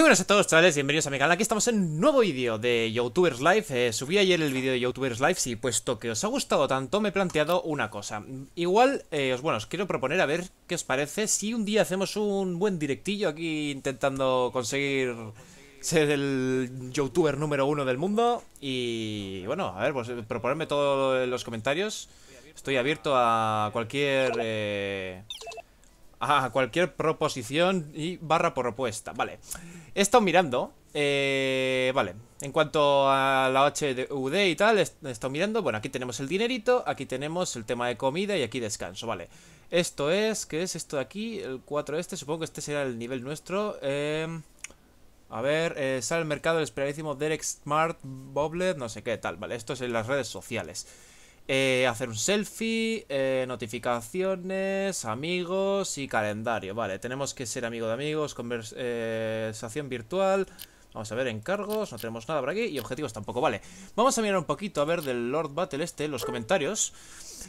Muy buenas a todos chavales, bienvenidos a mi canal, aquí estamos en un nuevo vídeo de Youtubers Live eh, Subí ayer el vídeo de Youtubers Live y puesto que os ha gustado tanto me he planteado una cosa Igual, eh, os, bueno, os quiero proponer a ver qué os parece si un día hacemos un buen directillo aquí intentando conseguir ser el Youtuber número uno del mundo Y bueno, a ver, pues eh, proponerme todos los comentarios Estoy abierto a cualquier... Eh, a cualquier proposición y barra por propuesta. Vale, he estado mirando. Eh, vale, en cuanto a la HUD y tal, he estado mirando. Bueno, aquí tenemos el dinerito, aquí tenemos el tema de comida y aquí descanso. Vale, esto es, ¿qué es esto de aquí? El 4 este, supongo que este será el nivel nuestro. Em, a ver, eh, sale al mercado el esperadísimo Derek Smart Boblet, no sé qué tal. Vale, esto es en las redes sociales. Eh, hacer un selfie, eh, notificaciones, amigos y calendario. Vale, tenemos que ser amigo de amigos, conversación eh, virtual. Vamos a ver, encargos, no tenemos nada por aquí Y objetivos tampoco, vale Vamos a mirar un poquito, a ver, del Lord Battle este, los comentarios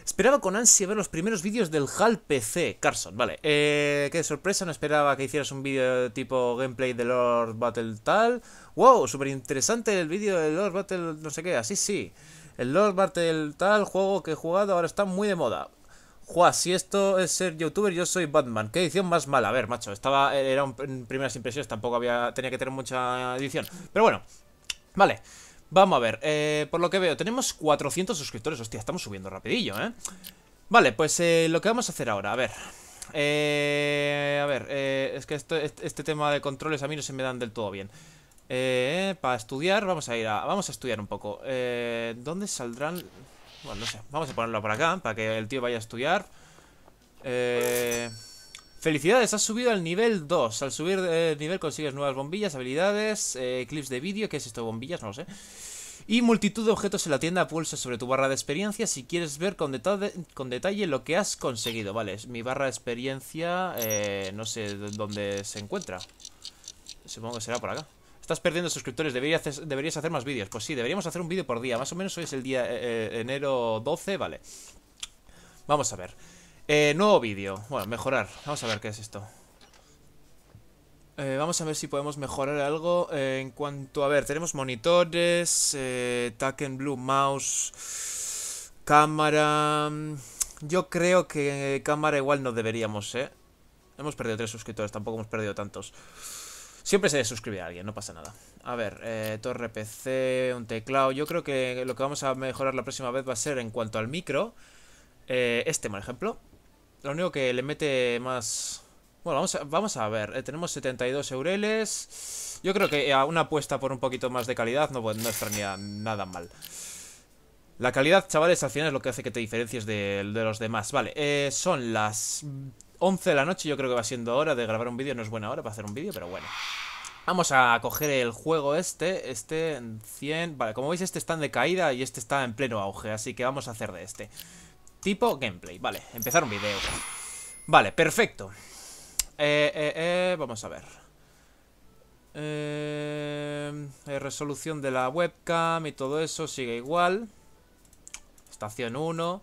Esperaba con ansia ver los primeros vídeos del HAL PC Carson, vale eh, Qué sorpresa, no esperaba que hicieras un vídeo tipo gameplay de Lord Battle tal Wow, súper interesante el vídeo de Lord Battle no sé qué, así sí. El Lord Bartel tal juego que he jugado ahora está muy de moda. Juá, si esto es ser youtuber, yo soy Batman. ¿Qué edición más mala? A ver, macho, estaba, era en primeras impresiones, tampoco había, tenía que tener mucha edición. Pero bueno, vale. Vamos a ver, eh, por lo que veo, tenemos 400 suscriptores. Hostia, estamos subiendo rapidillo, ¿eh? Vale, pues eh, lo que vamos a hacer ahora, a ver. Eh, a ver, eh, es que este, este, tema de controles a mí no se me dan del todo bien. Eh, eh, para estudiar, vamos a ir a... Vamos a estudiar un poco. Eh, ¿Dónde saldrán...? Bueno, no sé. Vamos a ponerlo por acá, para que el tío vaya a estudiar. Eh, felicidades, has subido al nivel 2. Al subir de eh, nivel consigues nuevas bombillas, habilidades, eh, clips de vídeo. ¿Qué es esto, bombillas? No lo sé. Y multitud de objetos en la tienda pulsa sobre tu barra de experiencia si quieres ver con detalle, con detalle lo que has conseguido. Vale, mi barra de experiencia... no sé dónde se encuentra. Supongo que será por acá. Estás perdiendo suscriptores, deberías, hacer, deberías hacer más vídeos. Pues sí, deberíamos hacer un vídeo por día. Más o menos hoy es el día eh, eh, enero 12, vale. Vamos a ver. Eh, nuevo vídeo. Bueno, mejorar. Vamos a ver qué es esto. vamos a ver si podemos mejorar algo. en cuanto a ver, tenemos monitores, eh, Taken Blue Mouse, cámara. Yo creo que cámara igual no deberíamos, ¿eh? Hemos perdido tres suscriptores, tampoco hemos perdido tantos. Siempre se suscribe a alguien, no pasa nada. A ver, eh, torre PC, un teclado. Yo creo que lo que vamos a mejorar la próxima vez va a ser en cuanto al micro. Eh, este, por ejemplo. Lo único que le mete más... Bueno, vamos a, ver. Eh, tenemos 72 eureles. Yo creo que a una apuesta por un poquito más de calidad no, no estaría nada mal. La calidad, chavales, al final es lo que hace que te diferencies de los demás. Vale, son las 11 de la noche yo creo que va siendo hora de grabar un vídeo. No es buena hora para hacer un vídeo, pero bueno. Vamos a coger el juego este, este 100... Vale, como veis este está en decaída y este está en pleno auge, así que vamos a hacer de este. Tipo gameplay, vale, empezar un vídeo. Vale, perfecto. Eh, eh, eh, vamos a ver. Eh, eh resolución de la webcam y todo eso sigue igual. Estación 1.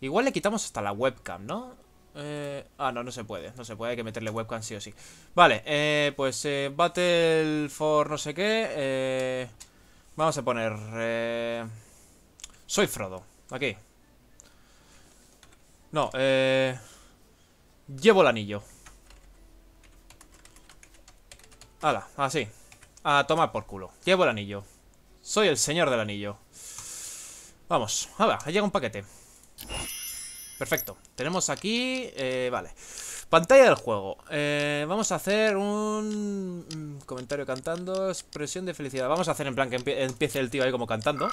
Igual le quitamos hasta la webcam, ¿no? Eh, ah, no, no se puede. No se puede, hay que meterle webcam sí o sí. Vale, eh, pues eh, Battle for no sé qué. vamos a poner... soy Frodo. Aquí. No, eh... Llevo el anillo. Hala, así. A tomar por culo. Llevo el anillo. Soy el señor del anillo. Vamos, ahí llega un paquete. Perfecto, tenemos aquí, eh, vale Pantalla del juego eh, Vamos a hacer un, un mm, comentario cantando Expresión de felicidad Vamos a hacer en plan que empiece el tío ahí como cantando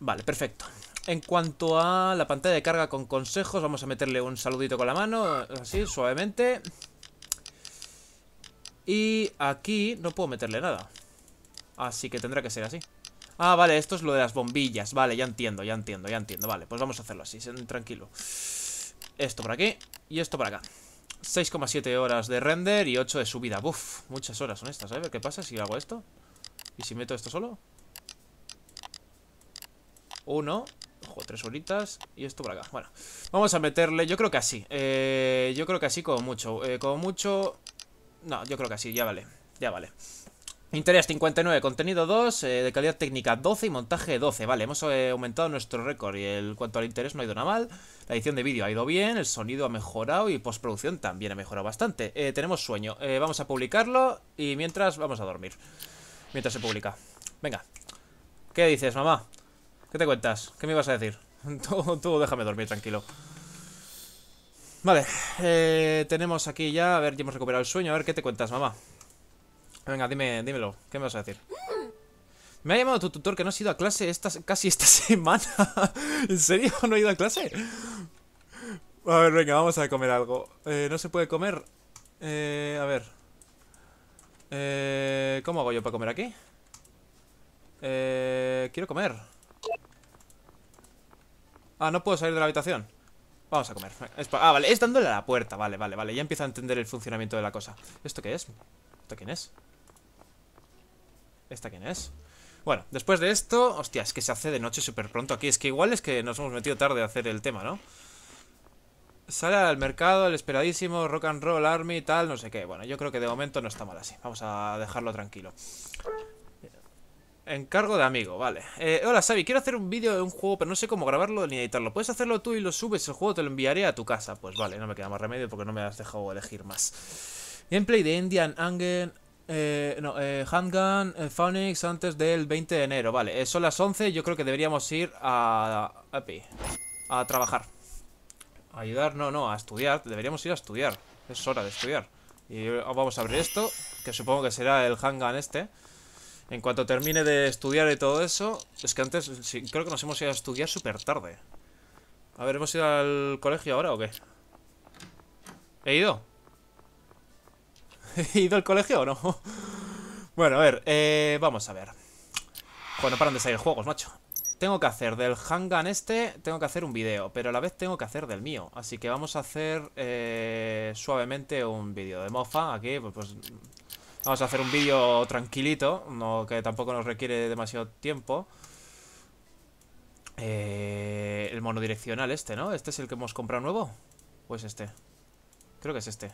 Vale, perfecto En cuanto a la pantalla de carga con consejos Vamos a meterle un saludito con la mano Así, suavemente Y aquí no puedo meterle nada Así que tendrá que ser así Ah, vale, esto es lo de las bombillas Vale, ya entiendo, ya entiendo, ya entiendo Vale, pues vamos a hacerlo así, tranquilo Esto por aquí y esto por acá 6,7 horas de render y 8 de subida Buf, muchas horas son estas, ¿eh? a ver qué pasa si hago esto ¿Y si meto esto solo? Uno Ojo, tres horitas Y esto por acá, bueno Vamos a meterle, yo creo que así eh, Yo creo que así como mucho eh, Como mucho... No, yo creo que así, ya vale Ya vale Interés 59, contenido 2, eh, de calidad técnica 12 y montaje 12. Vale, hemos eh, aumentado nuestro récord y el cuanto al interés no ha ido nada mal. La edición de vídeo ha ido bien, el sonido ha mejorado y postproducción también ha mejorado bastante. Eh, tenemos sueño, vamos a publicarlo y mientras vamos a dormir. Mientras se publica. Venga. ¿Qué dices, mamá? ¿Qué te cuentas? ¿Qué me ibas a decir? tú, déjame dormir tranquilo. Vale, tenemos aquí ya, a ver, ya hemos recuperado el sueño, a ver qué te cuentas, mamá. Venga, dime, dímelo. ¿Qué me vas a decir? Me ha llamado tu tutor que no has ido a clase casi esta semana. ¿En serio? ¿No he ido a clase? A ver, venga, vamos a comer algo. Eh, no se puede comer. Eh, a ver. Eh, ¿Cómo hago yo para comer aquí? quiero comer. Ah, no puedo salir de la habitación. Vamos a comer. ah, vale, es dándole a la puerta. Vale, vale, vale. Ya empiezo a entender el funcionamiento de la cosa. ¿Esto qué es? ¿Esto quién es? ¿Esta quién es? Bueno, después de esto... Hostia, es que se hace de noche súper pronto aquí. Es que igual es que nos hemos metido tarde a hacer el tema, ¿no? Sale al mercado el esperadísimo Rock and Roll Army y tal, no sé qué. Bueno, yo creo que de momento no está mal así. Vamos a dejarlo tranquilo. Encargo de amigo, vale. Eh, hola, Xavi, quiero hacer un vídeo de un juego, pero no sé cómo grabarlo ni editarlo. Puedes hacerlo tú y lo subes, el juego te lo enviaré a tu casa. Pues vale, no me queda más remedio porque no me has dejado elegir más. Gameplay de Indian Angen eh, no, eh, Handgun, eh, antes del 20 de enero. Vale, eh, son las 11. Yo creo que deberíamos ir a... A, trabajar. A ayudar, no, no, a estudiar. Deberíamos ir a estudiar. Es hora de estudiar. Y eh, vamos a abrir esto, que supongo que será el Handgun este. En cuanto termine de estudiar y todo eso... Es que antes creo que nos hemos ido a estudiar súper tarde. A ver, ¿hemos ido al colegio ahora o qué? ¿He ido? ¿He ido al colegio o no? bueno, a ver, eh, vamos a ver. Bueno, paran de salir juegos, macho. Tengo que hacer del Hangan este, tengo que hacer un video, pero a la vez tengo que hacer del mío. Así que vamos a hacer eh, suavemente un vídeo de mofa aquí, pues, pues, Vamos a hacer un vídeo tranquilito, no, que tampoco nos requiere demasiado tiempo. Eh, el monodireccional este, ¿no? ¿Este es el que hemos comprado nuevo? Pues este. Creo que es este.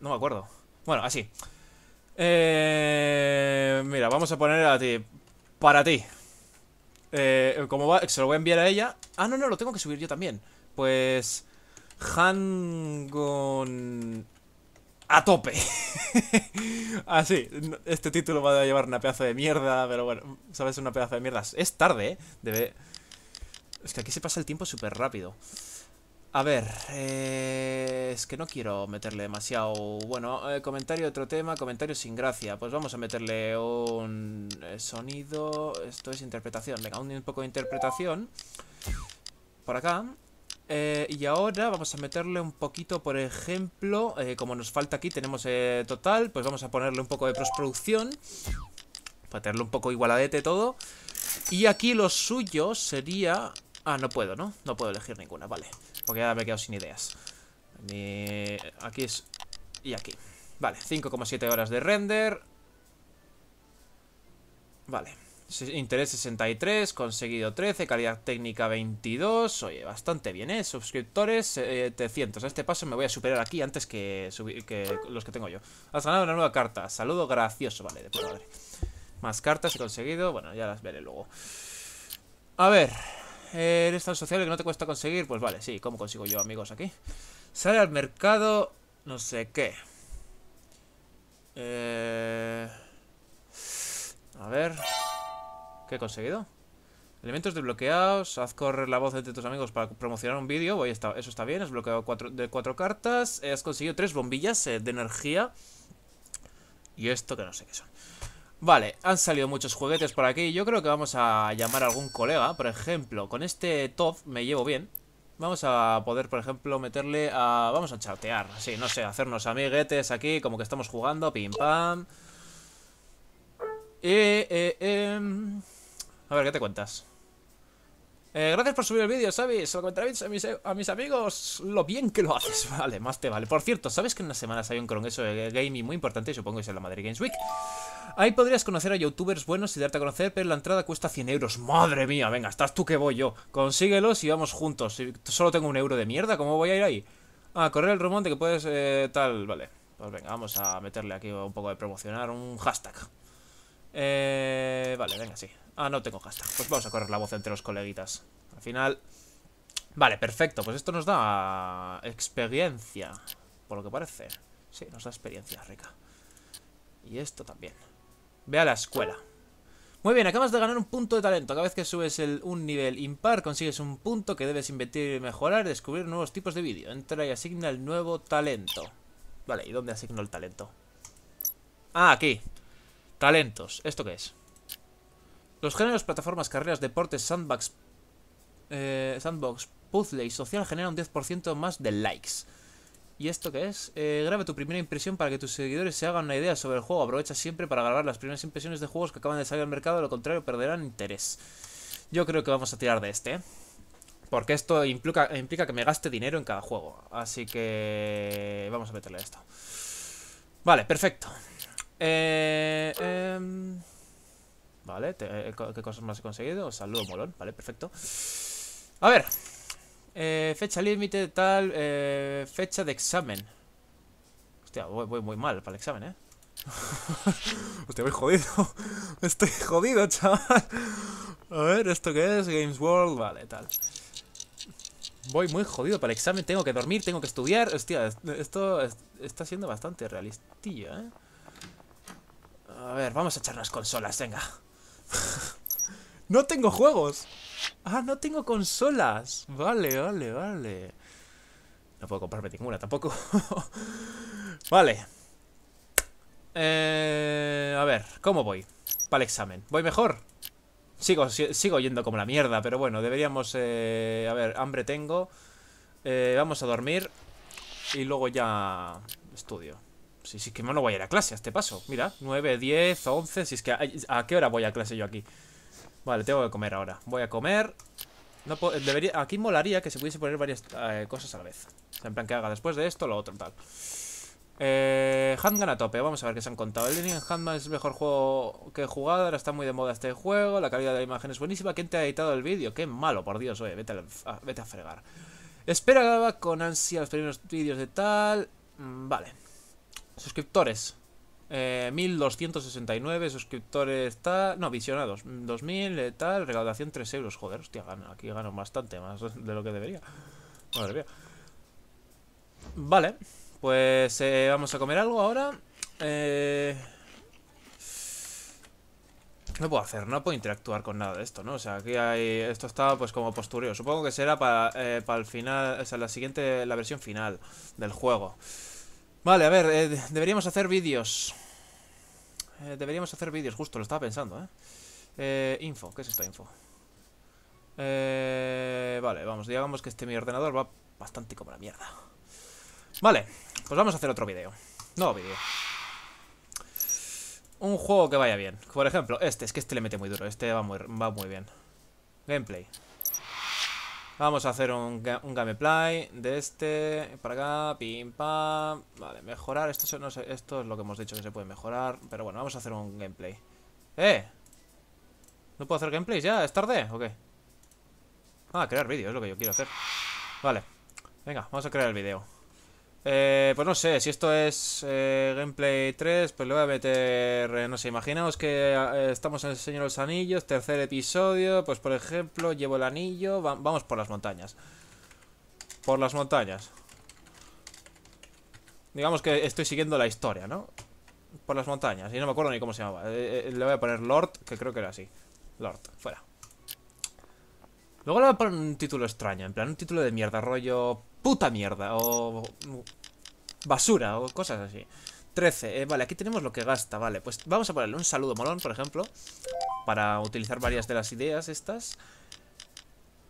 No me acuerdo. Bueno, así. Eh, mira, vamos a poner a ti. Para ti. Eh, como va, se lo voy a enviar a ella. Ah, no, no, lo tengo que subir yo también. Pues... Hangon... A tope. Así. este título va a llevar una pedazo de mierda, pero bueno, sabes, una pedazo de mierda. Es tarde, ¿eh? Debe... Es que aquí se pasa el tiempo súper rápido. A ver, eh, es que no quiero meterle demasiado... Bueno, eh, comentario otro tema, comentario sin gracia. Pues vamos a meterle un eh, sonido... Esto es interpretación. Venga, un, poco de interpretación. Por acá. y ahora vamos a meterle un poquito, por ejemplo... como nos falta aquí, tenemos total. Pues vamos a ponerle un poco de postproducción. tenerlo un poco igualadete todo. Y aquí lo suyo sería... Ah, no puedo, ¿no? No puedo elegir ninguna, Vale. Porque ya me he quedado sin ideas Aquí es... Y aquí Vale, 5,7 horas de render Vale Interés 63, conseguido 13, calidad técnica 22 Oye, bastante bien, ¿eh? Suscriptores 700 eh, A este paso me voy a superar aquí antes que, los que tengo yo Has ganado una nueva carta Saludo gracioso, vale, de puta Más cartas he conseguido, bueno, ya las veré luego A ver Eres tan social que no te cuesta conseguir. Pues vale, sí, ¿cómo consigo yo amigos aquí? Sale al mercado no sé qué. Eh, a ver... ¿Qué he conseguido? Elementos desbloqueados, haz correr la voz entre tus amigos para promocionar un vídeo. Eso está bien, has bloqueado de cuatro cartas. Eh, has conseguido tres bombillas eh, de energía. Y esto que no sé qué son. Vale, han salido muchos juguetes por aquí Yo creo que vamos a llamar a algún colega Por ejemplo, con este top me llevo bien Vamos a poder, por ejemplo, meterle a... Vamos a chatear, así, no sé, hacernos amiguetes aquí Como que estamos jugando, pim pam eh, em, A ver, ¿qué te cuentas? Eh, gracias por subir el vídeo, ¿sabes? Se lo comentaréis a mis, amigos lo bien que lo haces. Vale, más te vale. Por cierto, ¿sabes que en unas semanas hay un congreso de gaming muy importante? Supongo que es en la Madrid Games Week. Ahí podrías conocer a youtubers buenos y darte a conocer, pero la entrada cuesta 100 euros. Madre mía, venga, estás tú que voy yo. Consíguelos y vamos juntos. solo tengo un euro de mierda, ¿cómo voy a ir ahí? Ah, correr el rumor de que puedes eh, tal, vale. Pues venga, vamos a meterle aquí un poco de promocionar, un hashtag. Eh, vale, venga, sí. Ah, no tengo hashtag. Pues vamos a correr la voz entre los coleguitas. Al final... Vale, perfecto. Pues esto nos da experiencia, por lo que parece. Sí, nos da experiencia rica. Y esto también. Ve a la escuela. Muy bien, acabas de ganar un punto de talento. Cada vez que subes un nivel impar, consigues un punto que debes invertir y mejorar y descubrir nuevos tipos de vídeo. Entra y asigna el nuevo talento. Vale, ¿y dónde asigno el talento? Ah, aquí. Talentos. ¿Esto qué es? Los géneros, plataformas, carreras, deportes, sandbox, eh, sandbox, puzzle y social generan un 10% más de likes. ¿Y esto qué es? Eh, graba tu primera impresión para que tus seguidores se hagan una idea sobre el juego. Aprovecha siempre para grabar las primeras impresiones de juegos que acaban de salir al mercado, de lo contrario perderán interés. Yo creo que vamos a tirar de este, Porque esto implica, que me gaste dinero en cada juego. Así que... Vamos a meterle esto. Vale, perfecto. Eh, em, vale, eh, ¿qué cosas más he conseguido? Saludo molón, vale, perfecto. A ver, eh, fecha límite, tal. Eh, fecha de examen. Hostia, voy, muy mal para el examen, ¿eh? Hostia, voy jodido. Estoy jodido, chaval. A ver, ¿esto qué es? Games World, vale, tal. Voy muy jodido para el examen, tengo que dormir, tengo que estudiar. Hostia, esto está siendo bastante realistillo, ¿eh? A ver, vamos a echar las consolas, venga. No tengo juegos. Ah, no tengo consolas. Vale, vale, vale. No puedo comprarme ninguna tampoco. vale. Eh, a ver, ¿cómo voy? Para el examen. ¿Voy mejor? Sigo, sigo yendo como la mierda, pero bueno, deberíamos... Eh, a ver, hambre tengo. Eh, vamos a dormir. Y luego ya estudio. Si sí, sí, que no voy a ir a clase a este paso. Mira, 9, 10, 11. Si es que... a qué hora voy a clase yo aquí? Vale, tengo que comer ahora. Voy a comer. Eh, debería, aquí molaría que se pudiese poner varias eh, cosas a la vez. En plan que haga después de esto, lo otro, tal. Eh, Handgun a tope, vamos a ver qué se han contado. El Alien Handman es el mejor juego que he jugado, ahora está muy de moda este juego, la calidad de la imagen es buenísima. ¿Quién te ha editado el vídeo? Qué malo, por Dios, oye, vete a, ah, vete a fregar. Esperaba con ansia los primeros vídeos de tal. Mm, vale. Suscriptores. 1269 eh, suscriptores tal, no, visionados 2000 eh, tal, recaudación 3 euros, joder, hostia, aquí gano bastante más de lo que debería. Madre mía. Vale, pues eh, vamos a comer algo ahora. No puedo hacer, no puedo interactuar con nada de esto, ¿no? O sea, aquí hay... Esto está pues como postureo. Supongo que será para, el final, o sea, la siguiente, la versión final del juego. Vale, a ver, deberíamos hacer vídeos eh, deberíamos hacer vídeos, justo, lo estaba pensando, ¿eh? eh info, ¿qué es esta info? Eh, vale, vamos, digamos que este mi ordenador va bastante como la mierda. Vale, pues vamos a hacer otro vídeo. Nuevo vídeo. Un juego que vaya bien. Por ejemplo, este, es que este le mete muy duro, este va va muy bien. Gameplay. Vamos a hacer un, un gameplay de este, para acá, pim pam. Vale, mejorar, esto, no esto es lo que hemos dicho que se puede mejorar, pero bueno, vamos a hacer un gameplay. ¡Eh! ¿No puedo hacer gameplays ya? ¿Es tarde o qué? Ah, crear vídeo es lo que yo quiero hacer. Vale, venga, vamos a crear el vídeo. Eh, pues no sé, si esto es eh, gameplay 3, pues le voy a meter, eh, no sé, imaginaos que estamos en el Señor de los Anillos, tercer episodio, pues por ejemplo, llevo el anillo, vamos por las montañas. Por las montañas. Digamos que estoy siguiendo la historia, ¿no? Por las montañas, y no me acuerdo ni cómo se llamaba. le voy a poner Lord, que creo que era así. Lord, fuera. Luego le voy a poner un título extraño, en plan un título de mierda, rollo puta mierda o basura o cosas así. 13, eh, vale, aquí tenemos lo que gasta, vale, pues vamos a ponerle un saludo molón, por ejemplo, para utilizar varias de las ideas estas.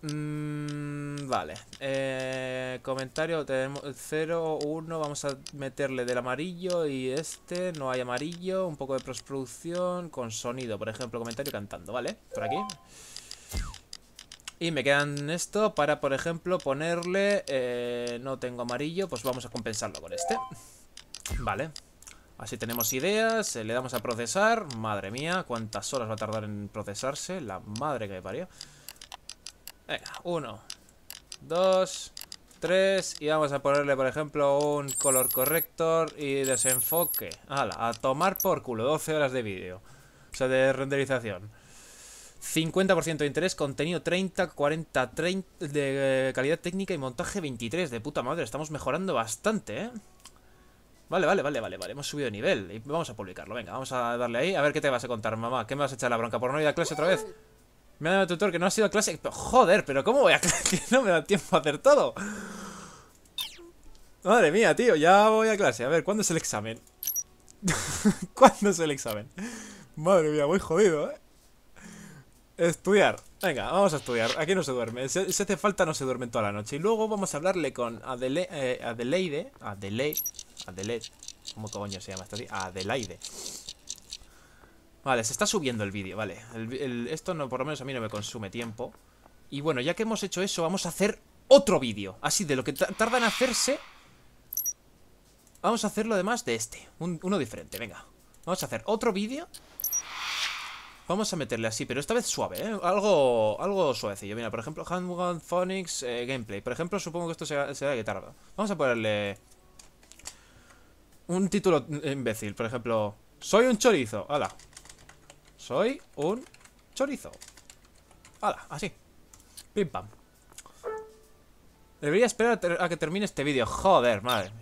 Mm, vale, eh, comentario, tenemos 0, 1, vamos a meterle del amarillo y este, no hay amarillo, un poco de postproducción con sonido, por ejemplo, comentario cantando, ¿vale? Por aquí. Y me quedan esto para, por ejemplo, ponerle... Eh, no tengo amarillo, pues vamos a compensarlo con este. Vale. Así tenemos ideas, eh, le damos a procesar. Madre mía, cuántas horas va a tardar en procesarse. La madre que parió. Venga, uno, dos, tres. Y vamos a ponerle, por ejemplo, un color corrector y desenfoque. a tomar por culo, 12 horas de vídeo. O sea, de renderización. 50% de interés, contenido 30, 40, 30 de eh, calidad técnica y montaje 23. De puta madre, estamos mejorando bastante, ¿eh? Vale, vale, vale, vale, vale. Hemos subido de nivel. Y vamos a publicarlo. Venga, vamos a darle ahí. A ver qué te vas a contar, mamá. ¿Qué me vas a echar la bronca por no ir a clase otra vez? Me ha dado el tutor que no ha sido a clase. joder, pero ¿cómo voy a clase? No me da tiempo a hacer todo. Madre mía, tío, ya voy a clase. A ver, ¿cuándo es el examen? ¿Cuándo es el examen? Madre mía, voy jodido, ¿eh? Estudiar. Venga, vamos a estudiar. Aquí no se duerme. Si, hace falta, no se duerme toda la noche. Y luego vamos a hablarle con Adele, eh, Adelaide. Adelaide. Adelaide. ¿Cómo coño se llama esto? Adelaide. Vale, se está subiendo el vídeo, vale. esto no, por lo menos a mí no me consume tiempo. Y bueno, ya que hemos hecho eso, vamos a hacer otro vídeo. Así, de lo que tardan en hacerse... Vamos a hacerlo además de este. uno diferente, venga. Vamos a hacer otro vídeo Vamos a meterle así, pero esta vez suave, ¿eh? Algo, algo suavecillo. Mira, por ejemplo, Handgun Phonics eh, Gameplay. Por ejemplo, supongo que esto será, será, guitarra. Vamos a ponerle un título imbécil. Por ejemplo, soy un chorizo. Hala. Soy un chorizo. Hala, así. Pim pam. Debería esperar a, que termine este vídeo. Joder, madre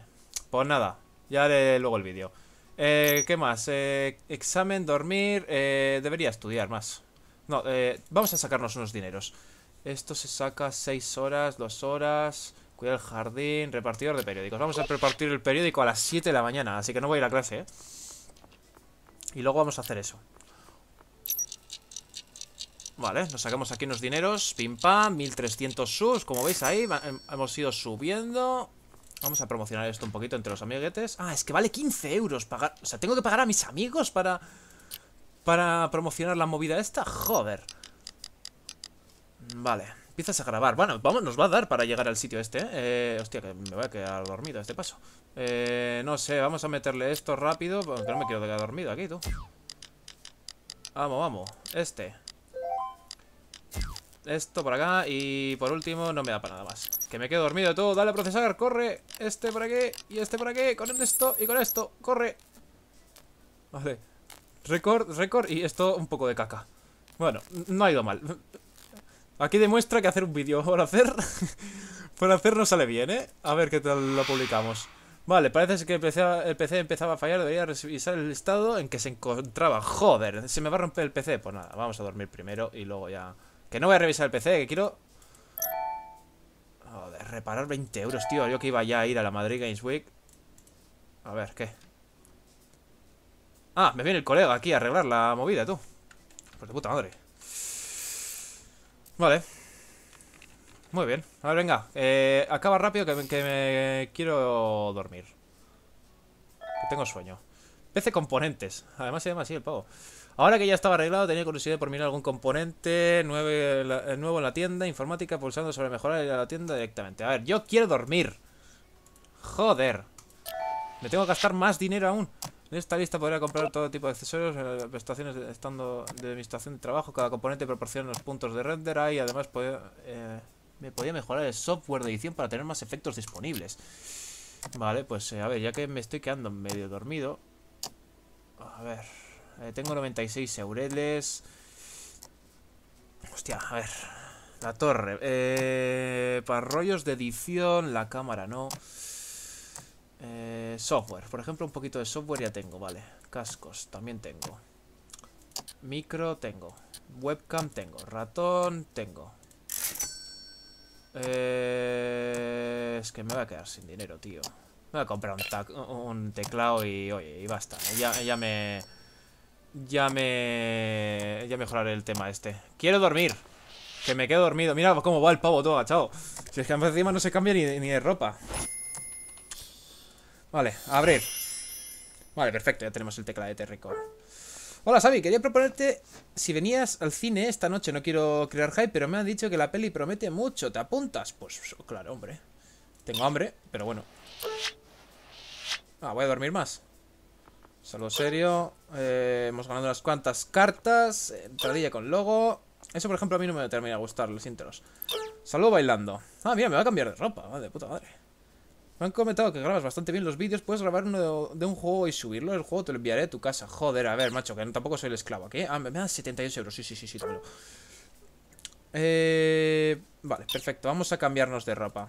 Pues nada, ya haré luego el vídeo. Eh, ¿Qué más? Eh, examen, dormir. Eh, debería estudiar más. No, eh, vamos a sacarnos unos dineros. Esto se saca 6 horas, 2 horas. Cuidar el jardín, repartidor de periódicos. Vamos a repartir el periódico a las 7 de la mañana, así que no voy a ir a clase, ¿eh? Y luego vamos a hacer eso. Vale, nos sacamos aquí unos dineros. Pim pam, 1300 sus Como veis ahí, em, hemos ido subiendo. Vamos a promocionar esto un poquito entre los amiguetes. Ah, es que vale 15 euros pagar... O sea, tengo que pagar a mis amigos para... Para promocionar la movida esta. Joder. Vale. Empiezas a grabar. Bueno, vamos, nos va a dar para llegar al sitio este. ¿eh? Eh, hostia, que me voy a quedar dormido a este paso. Eh, no sé, vamos a meterle esto rápido. Porque no me quiero quedar dormido aquí, tú. Vamos, vamos. Este esto por acá y por último no me da para nada más. Que me quedo dormido todo, dale a procesar, corre, este por aquí y este por aquí, con esto y con esto, corre. Vale, récord, récord y esto un poco de caca. Bueno, no ha ido mal. Aquí demuestra que hacer un vídeo por hacer, por hacer no sale bien, ¿eh? A ver qué tal lo publicamos. Vale, parece que el PC, empezaba a fallar, debería revisar el estado en que se encontraba. Joder, se me va a romper el PC. Pues nada, vamos a dormir primero y luego ya... Que no voy a revisar el PC, que quiero... Joder, reparar 20 euros, tío. Yo que iba ya a ir a la Madrid Games Week. A ver, ¿qué? Ah, me viene el colega aquí a arreglar la movida, tú. por pues de puta madre. Vale. Muy bien. A ver, venga. Eh, acaba rápido que, que me quiero dormir. Que tengo sueño. PC componentes. Además se llama así el pavo. Ahora que ya estaba arreglado, tenía curiosidad por mirar algún componente eh, nuevo en la tienda informática, pulsando sobre mejorar la tienda directamente. A ver, yo quiero dormir. Joder. Me tengo que gastar más dinero aún. En esta lista podría comprar todo tipo de accesorios, eh, prestaciones estando de mi estación de trabajo. Cada componente proporciona los puntos de render. Ahí y además eh, me podía mejorar el software de edición para tener más efectos disponibles. Vale, pues a ver, ya que me estoy quedando medio dormido. A ver... Eh, tengo 96 eureles. Hostia, a ver. La torre. Eh, para rollos de edición, la cámara no. Eh, software. Por ejemplo, un poquito de software ya tengo, vale. Cascos, también tengo. Micro, tengo. Webcam, tengo. Ratón, tengo. Eh, es que me voy a quedar sin dinero, tío. Me voy a comprar un, teclado y, oye, y basta. Ya, ya me ya me... Ya mejoraré el tema este Quiero dormir Que me quedo dormido Mira cómo va el pavo todo agachado Si es que encima no se cambia ni, de ropa Vale, abrir Vale, perfecto, ya tenemos el teclado de T-Record Hola Xavi, quería proponerte si venías al cine esta noche, no quiero crear hype, pero me han dicho que la peli promete mucho, ¿te apuntas? Pues claro, hombre. Tengo hambre, pero bueno. Ah, voy a dormir más. Salvo serio. Eh, hemos ganado unas cuantas cartas. Entradilla con logo. Eso, por ejemplo, a mí no me termina de gustar, lo siento... Saludo bailando. Ah, mira, me va a cambiar de ropa. Madre puta madre. Me han comentado que grabas bastante bien los vídeos. Puedes grabar uno de, un juego y subirlo. El juego te lo enviaré a tu casa. Joder, a ver, macho, que tampoco soy el esclavo aquí. ¿eh? Ah, me, dan 78 euros. Sí, sí, sí, sí, eh, vale, perfecto. Vamos a cambiarnos de ropa.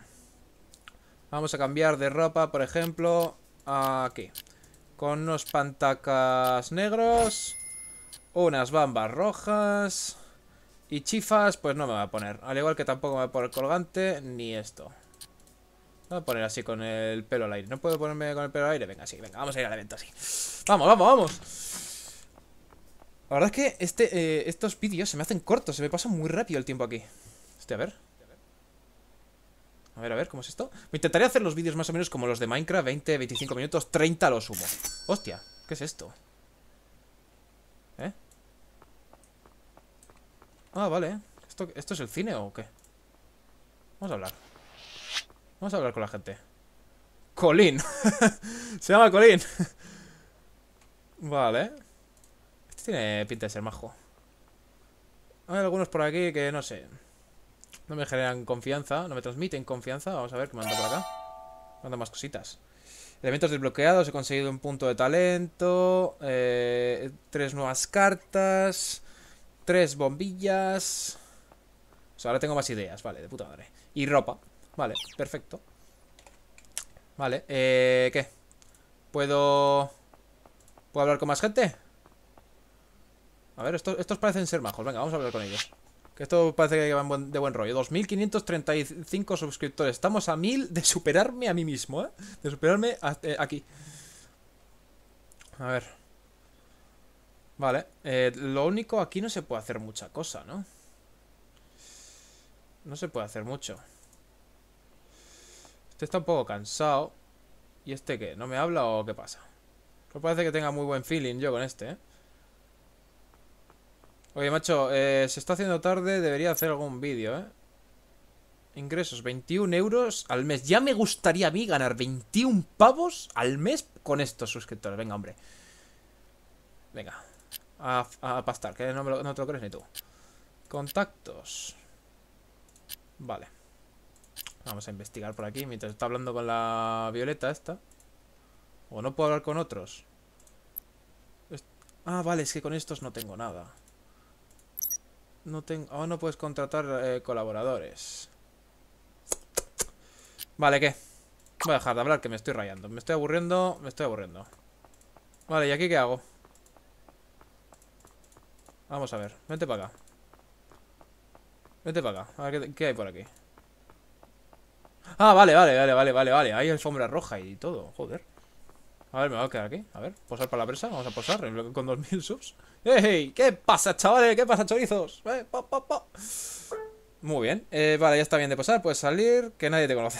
Vamos a cambiar de ropa, por ejemplo, aquí. Con unos pantacas negros. Unas bambas rojas. Y chifas, pues no me voy a poner. Al igual que tampoco me voy a poner colgante ni esto. Me voy a poner así con el pelo al aire. ¿No puedo ponerme con el pelo al aire? Venga, sí, venga, vamos a ir al evento así. ¡Vamos, vamos, vamos! La verdad es que este, eh, estos vídeos se me hacen cortos, se me pasa muy rápido el tiempo aquí. Este, a ver. A ver, a ver, ¿cómo es esto? Me intentaré hacer los vídeos más o menos como los de Minecraft 20, 25 minutos, 30 lo sumo Hostia, ¿qué es esto? ¿Eh? Ah, vale ¿Esto, ¿Esto es el cine o qué? Vamos a hablar Vamos a hablar con la gente Colín Se llama Colín Vale Este tiene pinta de ser majo Hay algunos por aquí que no sé no me generan confianza, no me transmiten confianza. Vamos a ver qué manda por acá. Mando más cositas. Elementos desbloqueados, he conseguido un punto de talento. Eh, tres nuevas cartas. Tres bombillas. O sea, ahora tengo más ideas, vale, de puta madre. Y ropa. Vale, perfecto. Vale, eh, ¿qué? ¿Puedo... ¿Puedo hablar con más gente? A ver, estos, estos parecen ser majos. Venga, vamos a hablar con ellos. Que esto parece que va de buen rollo. 2.535 suscriptores. Estamos a 1.000 de superarme a mí mismo, ¿eh? De superarme eh, aquí. A ver. Vale. Eh, lo único, aquí no se puede hacer mucha cosa, ¿no? No se puede hacer mucho. Este está un poco cansado. ¿Y este qué? ¿No me habla o qué pasa? No pues parece que tenga muy buen feeling yo con este, ¿eh? Oye, macho, eh, se está haciendo tarde, debería hacer algún vídeo, ¿eh? Ingresos, 21 euros al mes. Ya me gustaría a mí ganar 21 pavos al mes con estos suscriptores. Venga, hombre. Venga. A, pastar, que no te lo crees ni tú. Contactos. Vale. Vamos a investigar por aquí mientras está hablando con la Violeta esta. O no puedo hablar con otros. Ah, vale, es que con estos no tengo nada. No tengo... Oh, no puedes contratar eh, colaboradores. Vale, ¿qué? Voy a dejar de hablar que me estoy rayando. Me estoy aburriendo, me estoy aburriendo. Vale, ¿y aquí qué hago? Vamos a ver, vente para acá. Vente para acá, a ver qué, hay por aquí. Ah, vale, vale, vale, vale, vale, vale. Hay alfombra roja y todo, joder. A ver, me voy a quedar aquí. A ver, posar para la presa. Vamos a posar con 2000 subs. ¡Ey! ¿Qué pasa, chavales? ¿Qué pasa, chorizos? Eh, Muy bien. Eh, vale, ya está bien de posar. Puedes salir, que nadie te conoce.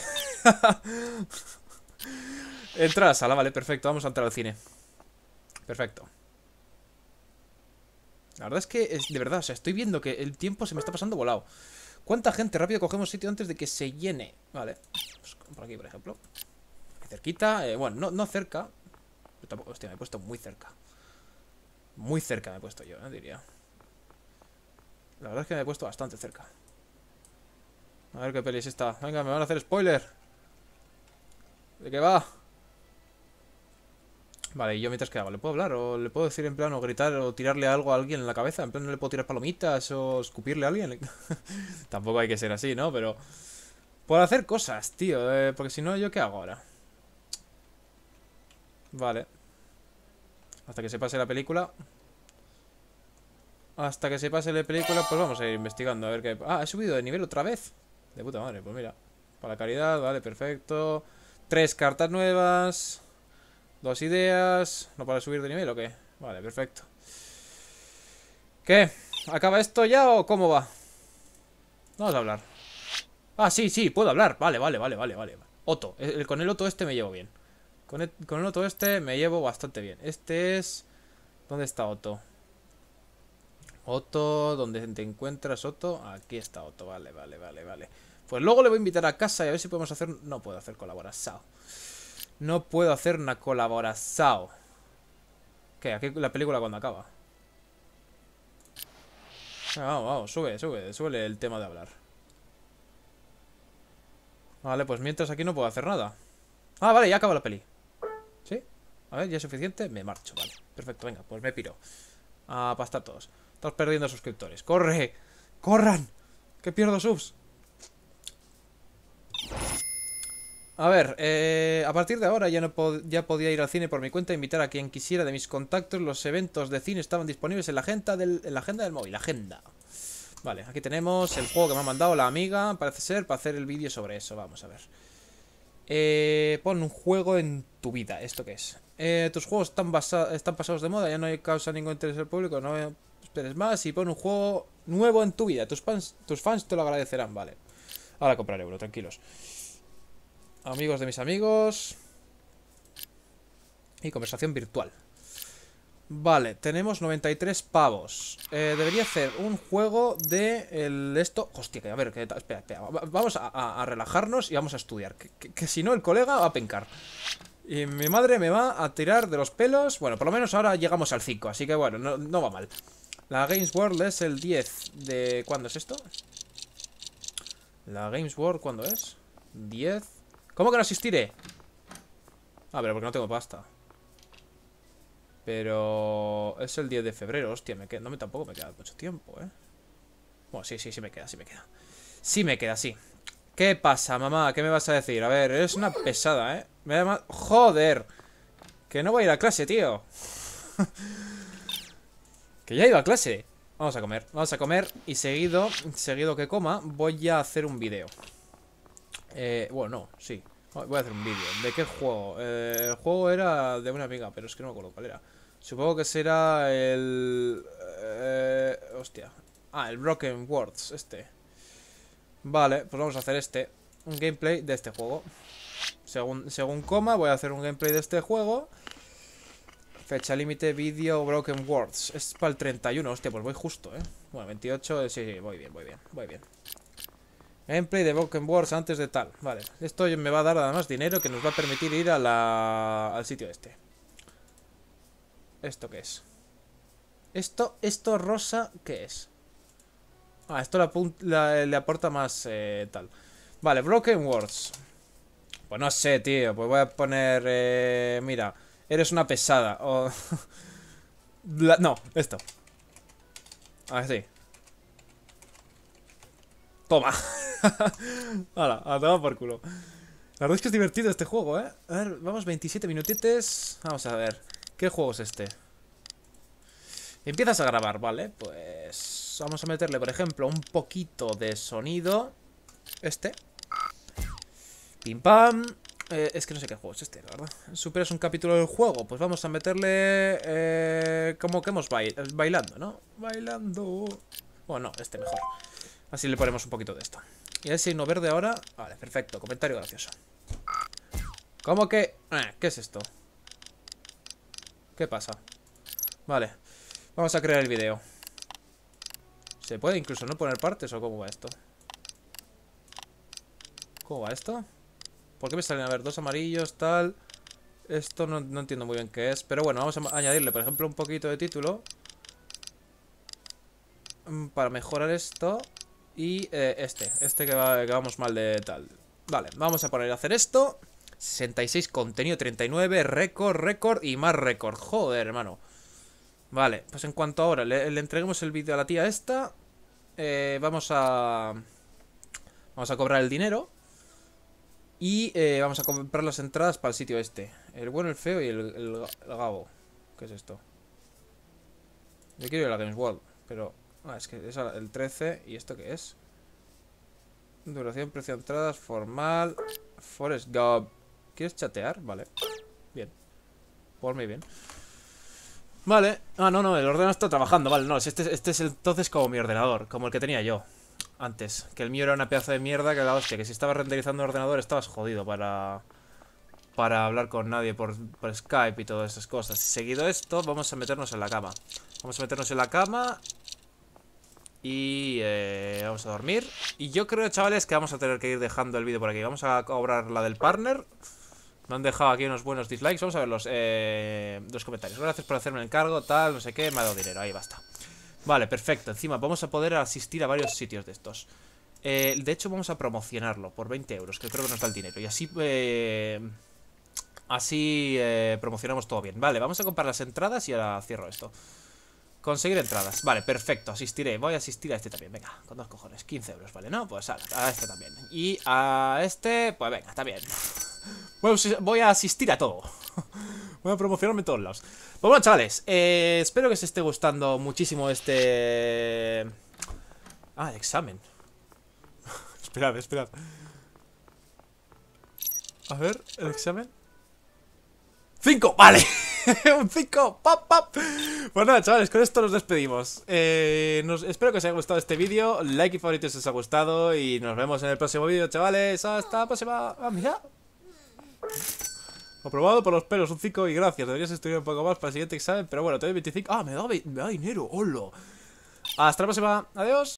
Entra a la sala, vale, perfecto. Vamos a entrar al cine. Perfecto. La verdad es que, de verdad, o sea, estoy viendo que el tiempo se me está pasando volado. ¿Cuánta gente? Rápido cogemos sitio antes de que se llene. Vale. Pues, por aquí, por ejemplo. Cerquita. Eh, bueno, no, no cerca, hostia, me he puesto muy cerca. Muy cerca me he puesto yo, eh, diría. La verdad es que me he puesto bastante cerca. A ver qué peli es Venga, me van a hacer spoiler. ¿De qué va? Vale, ¿y yo mientras que hago? ¿Le puedo hablar? ¿O le puedo decir en plan o gritar o tirarle algo a alguien en la cabeza? ¿En plan no le puedo tirar palomitas o escupirle a alguien? Tampoco hay que ser así, ¿no? Pero... Puedo hacer cosas, tío. Eh, porque si no, ¿yo qué hago ahora? Vale. Hasta que se pase la película. Hasta que se pase la película, pues vamos a ir investigando. A ver qué... Ah, he subido de nivel otra vez. De puta madre, pues mira. Para la caridad, vale, perfecto. Tres cartas nuevas. Dos ideas. ¿No para subir de nivel o qué? Vale, perfecto. ¿Qué? ¿Acaba esto ya o cómo va? Vamos a hablar. Ah, sí, sí, puedo hablar. Vale, vale, vale, vale, vale. Otto. El, con el Otto este me llevo bien. E-, con, el, con este me llevo bastante bien. Este es... ¿Dónde está Otto? Otto, ¿dónde te encuentras, Otto? Aquí está Otto, vale, vale, vale, vale. Pues luego le voy a invitar a casa y a ver si podemos hacer... No puedo hacer colaboración. No puedo hacer una colaboración. ¿Qué? Aquí la película cuando acaba. Ah, vamos, vamos, sube, sube, sube el tema de hablar. Vale, pues mientras aquí no puedo hacer nada. Ah, vale, ya acaba la peli. A ver, ya es suficiente, me marcho, vale. Perfecto, venga, pues me piro. A pastar todos. Estamos perdiendo suscriptores. ¡Corre! ¡Corran! ¡Que pierdo subs! A ver, eh, a partir de ahora ya, no podía ir al cine por mi cuenta e invitar a quien quisiera de mis contactos. Los eventos de cine estaban disponibles en la agenda del, en la agenda del móvil. Agenda. Vale, aquí tenemos el juego que me ha mandado la amiga, parece ser, para hacer el vídeo sobre eso. Vamos a ver. Eh, pon un juego en tu vida. ¿Esto qué es? Eh, tus juegos están, están pasados de moda, ya no hay causa ningún interés al público, no esperes más y pon un juego nuevo en tu vida. Tus fans, tus fans te lo agradecerán, vale. Ahora compraré uno, tranquilos. Amigos de mis amigos. Y conversación virtual. Vale, tenemos 93 pavos. Eh, debería hacer un juego de esto... Hostia, que a ver, que, espera, espera. Vamos a, relajarnos y vamos a estudiar. que si no, el colega va a pencar. Y mi madre me va a tirar de los pelos. Bueno, por lo menos ahora llegamos al 5, así que bueno, no, va mal. La Games World es el 10 de... ¿Cuándo es esto? La Games World, ¿cuándo es? 10... ¿Cómo que no asistiré? A ah, ver, porque no tengo pasta. Pero... Es el 10 de febrero, hostia, me queda... no me tampoco me queda mucho tiempo, ¿eh? Bueno, sí, sí, sí me queda, sí me queda. Sí me queda, sí. ¿Qué pasa, mamá? ¿Qué me vas a decir? A ver, es una pesada, ¿eh? Me ¡Joder! Que no voy a ir a clase, tío. que ya iba a clase. Vamos a comer, vamos a comer y seguido, seguido que coma, voy a hacer un vídeo. Eh, bueno, no, sí. Voy a hacer un vídeo. ¿De qué juego? Eh, el juego era de una amiga, pero es que no me acuerdo cuál era. Supongo que será el... Eh, hostia. Ah, el Broken Words, este. Vale, pues vamos a hacer este. Un gameplay de este juego. Según, coma, voy a hacer un gameplay de este juego. Fecha límite, vídeo, broken words. Es para el 31, hostia, pues voy justo, ¿eh? Bueno, 28, eh, sí, sí, voy bien, voy bien, voy bien. Gameplay de Broken words antes de tal. Vale, esto me va a dar además dinero que nos va a permitir ir a al sitio este. ¿Esto qué es? Esto, esto rosa, ¿qué es? Ah, esto le, aporta más eh, tal. Vale, Broken Words. Pues no sé, tío. Pues voy a poner... Eh, mira, eres una pesada. O... no, esto. sí Toma. Hala, a tomar por culo. La verdad es que es divertido este juego, ¿eh? A ver, vamos, 27 minutitos. Vamos a ver. ¿Qué juego es este? Empiezas a grabar, ¿vale? Pues... Vamos a meterle, por ejemplo, un poquito de sonido. Este. Pim pam. Eh, es que no sé qué juego es este, la verdad. Superas un capítulo del juego. Pues vamos a meterle. Eh, como que hemos bailado eh, bailando, ¿no? Bailando. Bueno, este mejor. Así le ponemos un poquito de esto. Y el signo verde ahora. Vale, perfecto. Comentario gracioso. ¿Cómo que.? ¿Qué es esto? ¿Qué pasa? Vale. Vamos a crear el video. ¿Se puede incluso no poner partes o cómo va esto? ¿Cómo va esto? ¿Por qué me salen? A ver, dos amarillos, tal... Esto no, entiendo muy bien qué es. Pero bueno, vamos a añadirle, por ejemplo, un poquito de título. Mm, para mejorar esto. Y eh, este, este que, vamos mal de tal. Vale, vamos a poner a hacer esto. 66, contenido 39, récord, récord y más récord. Joder, hermano. Vale, pues en cuanto ahora le, entreguemos el vídeo a la tía esta, eh, vamos a... Vamos a cobrar el dinero. Y eh, vamos a comprar las entradas para el sitio este. El bueno, el feo y el, el, gabo. ¿Qué es esto? Yo quiero ir a la Games pero... Ah, es que es el 13. ¿Y esto qué es? Duración, precio de entradas, formal... Forest Gob ¿Quieres chatear? Vale. Bien. Por mí bien. Vale. Ah, no, no, el ordenador está trabajando. Vale, no, este, este es entonces como mi ordenador, como el que tenía yo antes. Que el mío era una pieza de mierda que la hostia. Que si estabas renderizando el ordenador estabas jodido para... Para hablar con nadie por, por Skype y todas esas cosas. Seguido esto, vamos a meternos en la cama. Vamos a meternos en la cama y eh, vamos a dormir Y yo creo, chavales, que vamos a tener que ir dejando el vídeo por aquí Vamos a cobrar la del partner Me han dejado aquí unos buenos dislikes Vamos a ver los, eh, los comentarios Gracias por hacerme el encargo, tal, no sé qué Me ha dado dinero, ahí basta Vale, perfecto. Encima vamos a poder asistir a varios sitios de estos. Eh, de hecho, vamos a promocionarlo por 20 euros, que creo que nos da el dinero. Y así... Eh, así eh, promocionamos todo bien. Vale, vamos a comprar las entradas y ahora cierro esto. Conseguir entradas, vale, perfecto, asistiré Voy a asistir a este también, venga, con dos cojones 15 euros, vale, ¿no? Pues a, este también Y a este, pues venga, también bueno, Voy a asistir a todo Voy a promocionarme en todos lados Pues bueno, chavales, eh, espero que se esté gustando muchísimo este... Ah, examen Esperad, esperad A ver, el examen 5, vale un 5, pop, pap Pues chavales, con esto nos despedimos. Eh, espero que os haya gustado este vídeo. Like y favoritos si os ha gustado. Y nos vemos en el próximo vídeo, chavales. Hasta la próxima. Ah, mira. Aprobado por los pelos, un 5 y gracias. Deberías estudiar un poco más para el siguiente examen. Pero bueno, tengo 25. Ah, me da, me da dinero, holo. Hasta la próxima. Adiós.